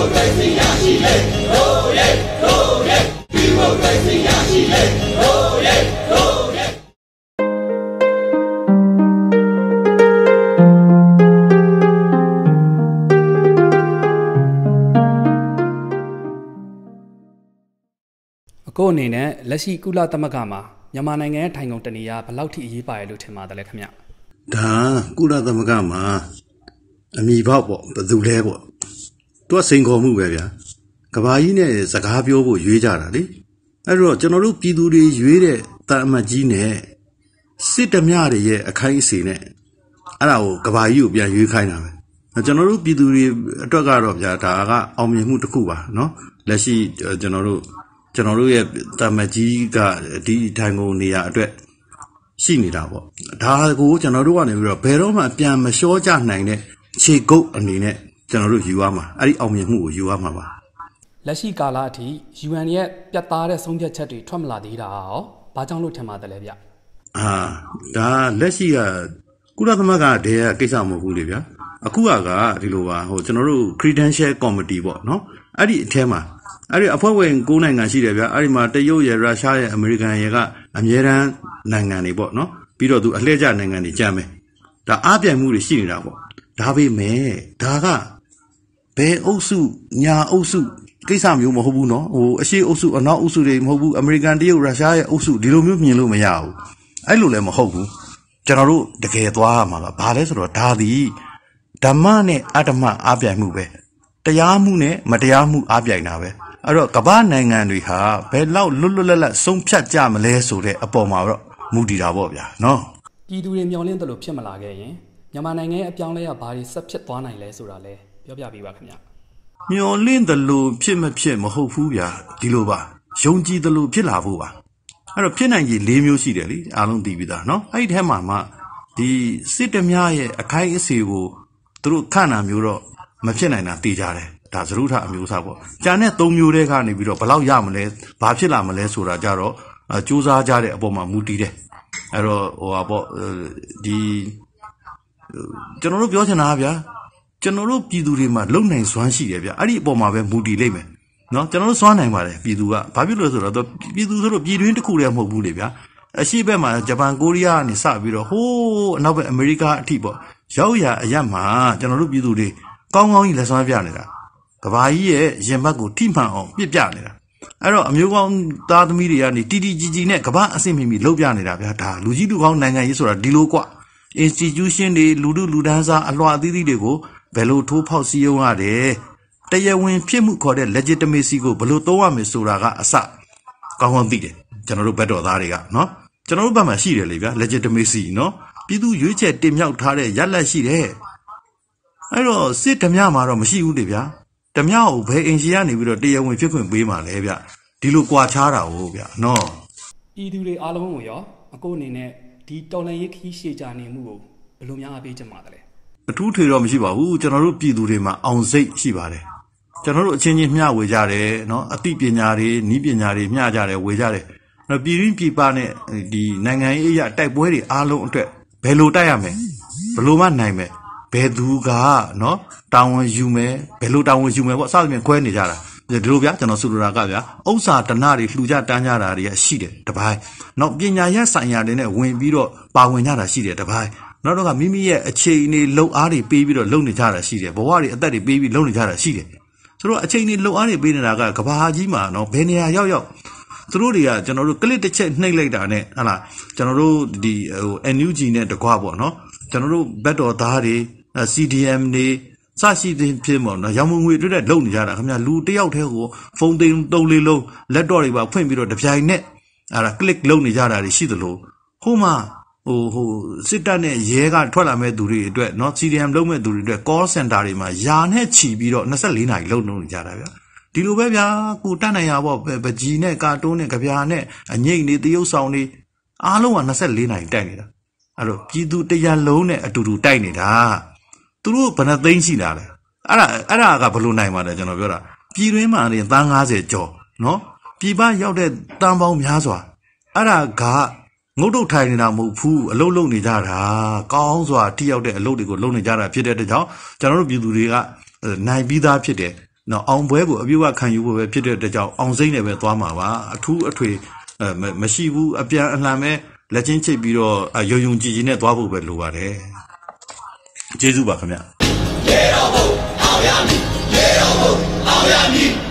ကို့အနေနဲ့လက်ရှိကုလသမဂ္ဂမှာမြန်မာနိုင်ငံရဲ့ထိုင်ကုန်တနေရဘယ်လောက်ထိအရေးပါရလို့ထင်ပါသလဲခင်ဗျဒါကုလသမဂ္ဂမှာအမိဘောက်ပေါ့ဘယ်သူလဲပေါ့သူကစိန်ခေါ်မှုပဲဗျာကဘာကြီးနဲ့စကားပြောဖို့ရွေးကြတာလေအဲ့တော့ကျွန်တော်တို့ပြည်သူတွေရွေးတဲ့တာအမတ်ကြီးနဲ့စစ်တမရတွေရဲ့အခိုင်အစေနဲ့အဲ့ဒါကိုကဘာကြီးကိုပြန်ရွေးခိုင်းတာပဲကျွန်တော်တို့ပြည်သူတွေအတွက်ကတော့ဗျာဒါကအောင်မြင်မှုတစ်ခုပါနော်လက်ရှိကျွန်တော်တို့ကျွန်တော်တို့ရဲ့တာမတ်ကြီးကဒီထိုင်ကုန်နေရာအတွက်ရှိနေတာပေါ့ဒါကိုကျွန်တော်တို့ကနေပြီးတော့ဘယ်တော့မှပြန်မလျှောကြနိုင်တဲ့ခြေကုပ်အနေနဲ့ကျွန်တော်တို့ယူရမှာအဲ့ဒီအောင်မြင်မှုကိုယူရမှာပါလက်ရှိကာလအထိ UN ရဲ့ပြတ်သားတဲ့ဆုံးဖြတ်ချက်တွေထွက်မလာသေးတာဟောဘာကြောင့်လို့ထင်ပါသလဲဗျအာဒါလက်ရှိကကုလသမဂ္ဂတည်းကကိစ္စမဟုတ်ဘူးလေဗျာအခုကကဒီလိုပါဟိုကျွန်တော်တို့ credential committee ပေါ့နော်အဲ့ဒီအထဲမှာအဲ့ဒီအဖွဲ့ဝင်9နိုင်ငံရှိတယ်ဗျာအဲ့ဒီမှာတရုတ်ရယ်ရုရှားရယ်အမေရိကန်ရယ်ကအများရန်နိုင်ငံတွေပေါ့နော်ပြီးတော့သူအလှည့်ကျနိုင်ငံတွေကြမ်းမယ်ဒါအပြိုင်မှုတွေရှိနေတာပေါ့ဒါပေမဲ့ဒါကဘယ်အုပ်စုညာအုပ်စုကိစ္စမျိုးမဟုတ်ဘူးနော်ဟိုအရှိအုပ်စုအနောက်အုပ်စုတွေမဟုတ်ဘူးအမေရိကန်တရုတ်ရုရှားရဲ့အုပ်စုဒီလိုမျိုးမြင်လို့မရဘူးအဲ့လိုလည်းမဟုတ်ဘူးကျွန်တော်တို့တကယ်သွားရမှာပါဘာလဲဆိုတော့ဒါသည်ဓမ္မနဲ့အတ္တမအပြိုင်မှုပဲတရားမှုနဲ့မတရားမှုအပြိုင်တာပဲအဲ့တော့ကမ္ဘာနိုင်ငံတွေဟာဘယ်လောက်လွတ်လွတ်လပ်လပ်ဆုံးဖြတ်ကြမလဲဆိုတဲ့အပေါ်မှာတော့မူတည်တာပေါ့ဗျာနော်ပြည်သူတွေမျှော်လင့်တယ်လို့ဖြစ်မလာခဲ့ရင်မြန်မာနိုင်ငံရဲ့အပြောင်းလဲကဘာတွေဆက်ဖြစ်သွားနိုင်လဲဆိုတာလဲပြောပြပေးပါခင်ဗျ။မျော်လင့်သလိုဖြစ်မဖြစ်မဟုတ်ဘူးဗျာဒီလိုပါယုံကြည်သလိုဖြစ်လာဖို့ပါအဲ့တော့ဖြစ်နိုင်ကြီး၄မျိုးရှိတယ်လीအားလုံးသိပြီးသားเนาะအဲ့ဒီထဲမှာမှဒီစစ်တမရဲ့အခိုင်အစေကိုသူတို့ခန့်နာမျိုးတော့မဖြစ်နိုင်တာသိကြတယ်ဒါသရုထအမျိုးအစားပေါ့ကြာနဲ့၃မျိုးတည်းကနေပြီးတော့ဘလောက်ရမလဲဘာဖြစ်လာမလဲဆိုတာကြတော့စူးစမ်းကြတဲ့အပေါ်မှာမူတည်တယ်အဲ့တော့ဟိုပါပေါ့ဒီကျွန်တော်တို့ပြောချင်တာကဗျာကျွန်တော်တို့ပြည်သူတွေမှာလုံနိုင်စွမ်းရှိတယ်ဗျအဲ့ဒီအပေါ်မှာပဲမူတည်လိမ့်မယ်နော်ကျွန်တော်တို့စွမ်းနိုင်ပါတယ်ပြည်သူကဘာဖြစ်လို့ဆိုတော့ပြည်သူဆိုလို့ပြည်တွင်းတစ်ခုတည်းမဟုတ်ဘူးလေဗျာအရှိဘက်မှာဂျပန်ကိုရီးယားကနေစပြီးတော့ဟိုးအနောက်ဘက်အမေရိကအထိပေါ့ရောက်ရအရမှာကျွန်တော်တို့ပြည်သူတွေကောင်းကောင်းကြီးလက်စွမ်းပြနေတာကဘာကြီးရဲ့ရင်ဘတ်ကိုထိမှန်အောင်ပြစ်ပြနေတာအဲ့တော့အမျိုးကောင်းသားသမီးတွေကနေတီတီကြီးကြီးနဲ့ကဘာအဆင့်မီမီလှုပ်ပြနေတာဗျာဒါလူကြီးလူကောင်းနိုင်ငံကြီးဆိုတာဒီလိုကွ institution တွေလူလူလူဒန်းစားအလွှာအသီးသီးတွေကိုဘယ်လိုထိုးဖောက်စည်းရုံးရတယ်တရားဝင်ဖြစ်မှုခေါ်တဲ့ legitimacy ကိုဘယ်လိုသုံးရမလဲဆိုတာကအစကောင်းကောင်းသိတယ်ကျွန်တော်တို့ဘက်တော်သားတွေကနော်ကျွန်တော်တို့ဘက်မှာရှိတယ်လေဗျာ legitimacy နော်ပြည်သူရွေးချယ်တင်မြှောက်ထားတဲ့ရလတ်ရှိတယ်အဲ့တော့စစ်ဓမြမှာတော့မရှိဘူးလေဗျာဓမြကိုဘယ်အင်ရှင်ကနေပြီးတော့တရားဝင်ဖြစ်ခွင့်ပေးမှာလဲဗျာဒီလိုကြွာချတာဟုတ်ဗျာနော်ပြည်သူတွေအားလုံးကိုရောအကိုအနေနဲ့ဒီတော်လှန်ရေးခီးရှေ့ကြနေမှုကိုဘယ်လိုများအပေးချင်ပါသလဲအထူးထွေတော့မရှိပါဘူးကျွန်တော်တို့ပြည်သူတွေမှာအောင်စိတ်ရှိပါတယ်ကျွန်တော်တို့အချင်းချင်းမျှဝေကြတယ်နော်အသိပညာတွေနီးပညာတွေမျှကြတယ်ဝေကြတယ်နော်ပြည်ရင်းပြည်ပနဲ့ဒီနိုင်ငံရေးအရာတိုက်ပွဲတွေအားလုံးအတွက်ဘယ်လိုတိုက်ရမလဲဘယ်လိုမှနိုင်မယ်ဘယ်သူကနော်တာဝန်ယူမယ်ဘယ်လိုတာဝန်ယူမယ်ပေါ့အစသဖြင့်ခွဲနေကြတာဒီလိုဗျာကျွန်တော်ဆိုလိုတာကဗျာဥစ္စာတဏှာတွေလှူကြတန်းကြတာတွေကရှိတယ်တပိုင်းနောက်ပညာရဆိုင်ရာတွေနဲ့ဝင်ပြီးတော့ပါဝင်ကြတာရှိတယ်တပိုင်းနောက်တော့ကမိမိရဲ့အချိန်တွေလှုပ်အားတွေပေးပြီးတော့လှုပ်နေကြတာရှိတယ်ဘဝတွေအသက်တွေပေးပြီးလှုပ်နေကြတာရှိတယ်ဆိုတော့အချိန်တွေလှုပ်အားတွေပေးနေတာကကဘာကြီးမှာနော်ဘယ်နေရာရောက်ရောက်သူတို့တွေကကျွန်တော်တို့ကလစ်တစ်ချက်နှိပ်လိုက်တာနဲ့ဟလာကျွန်တော်တို့ဒီဟို NUG နဲ့တကွပေါ့နော်ကျွန်တော်တို့ဘက်တော်သားတွေ CDM တွေစရှိတဲ့ဖြစ်မော်နော်ရောင်မငွေတွေ့တဲ့လုံနေကြတာခင်ဗျာလူတယောက်တည်းကိုဖုန်းသိန်း၃လေးလုံးလက်တော့တွေပါဖွင့်ပြီးတော့တပြိုင်နက်အဲ့ဒါ click လုံနေကြတာတွေရှိသလိုဟိုမှာဟိုဟိုစစ်တပ်နဲ့ရဲကထွက်လာမဲ့သူတွေအတွက်เนาะ CDM လုပ်မဲ့သူတွေအတွက် call center တွေမှာယာနဲ့ချီပြီးတော့24နာရီလုံလုံနေကြတာဗျာဒီလိုပဲဗျာကိုတတ်နိုင်ရပေါ့ပကြီးနဲ့ကာတွန်းနဲ့ကြပြာနဲ့အငိမ့်နေတရုပ်ဆောင်နေအားလုံးက24နာရီတိုက်နေတာအဲ့တော့ပြည်သူတရားလုံးနဲ့အတူတူတိုက်နေတာသူတို့ဘယ်နှသိန်းရှိတာလဲအဲ့ဒါအဲ့ဒါကဘလို့နိုင်ပါလဲကျွန်တော်ပြောတာပြည်တွင်းမှာနေတန်း90ကျော်เนาะပြည်ပရောက်တဲ့တန်းပေါင်းများစွာအဲ့ဒါကငုတ်တုတ်ထိုင်နေတာမဟုတ်ဘူးအလုပ်လုပ်နေကြတာကောင်းစွာတိရောက်တဲ့အလုပ်တွေကိုလုပ်နေကြတာဖြစ်တဲ့အတွက်ကြောင့်ကျွန်တော်တို့ပြည်သူတွေကနိုင်ပြီးသားဖြစ်တယ်နော်အောင်ပွဲကိုအပြည့်အဝခံယူဖို့ပဲဖြစ်တဲ့အတွက်ကြောင့်အောင်စိမ့်နဲ့ပဲသွားမှာပါအထူးအထွေမရှိဘူးအပြန်အလှန်ပဲလက်ချင်းချိတ်ပြီးတော့ရုံရုံကြည်ကြည်နဲ့သွားဖို့ပဲလိုပါတယ်ကျေးဇူးပါခင်ဗျရေတော်ဘုံအောင်ရမည်ရေတော်ဘုံအောင်ရမည်